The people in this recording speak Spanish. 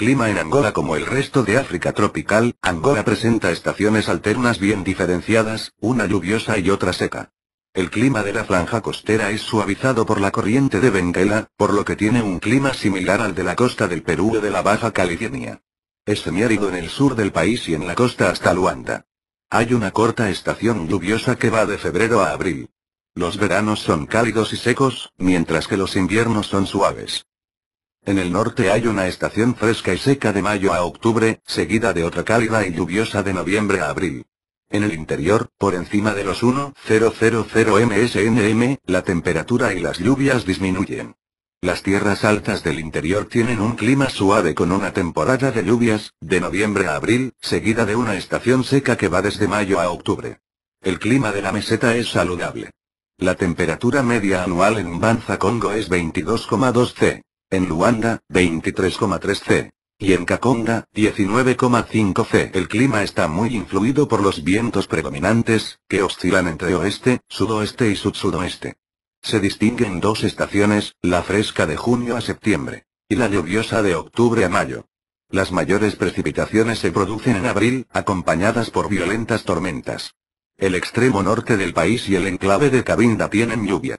Clima en Angola como el resto de África tropical, Angola presenta estaciones alternas bien diferenciadas, una lluviosa y otra seca. El clima de la franja costera es suavizado por la corriente de Benguela, por lo que tiene un clima similar al de la costa del Perú o de la Baja California. Es semiárido en el sur del país y en la costa hasta Luanda. Hay una corta estación lluviosa que va de febrero a abril. Los veranos son cálidos y secos, mientras que los inviernos son suaves. En el norte hay una estación fresca y seca de mayo a octubre, seguida de otra cálida y lluviosa de noviembre a abril. En el interior, por encima de los 1,000 msnm, la temperatura y las lluvias disminuyen. Las tierras altas del interior tienen un clima suave con una temporada de lluvias, de noviembre a abril, seguida de una estación seca que va desde mayo a octubre. El clima de la meseta es saludable. La temperatura media anual en Banza Congo es 22,2 C. En Luanda, 23,3 C. Y en Caconda, 19,5 C. El clima está muy influido por los vientos predominantes, que oscilan entre oeste, sudoeste y subsudoeste. Se distinguen dos estaciones, la fresca de junio a septiembre, y la lluviosa de octubre a mayo. Las mayores precipitaciones se producen en abril, acompañadas por violentas tormentas. El extremo norte del país y el enclave de Cabinda tienen lluvia.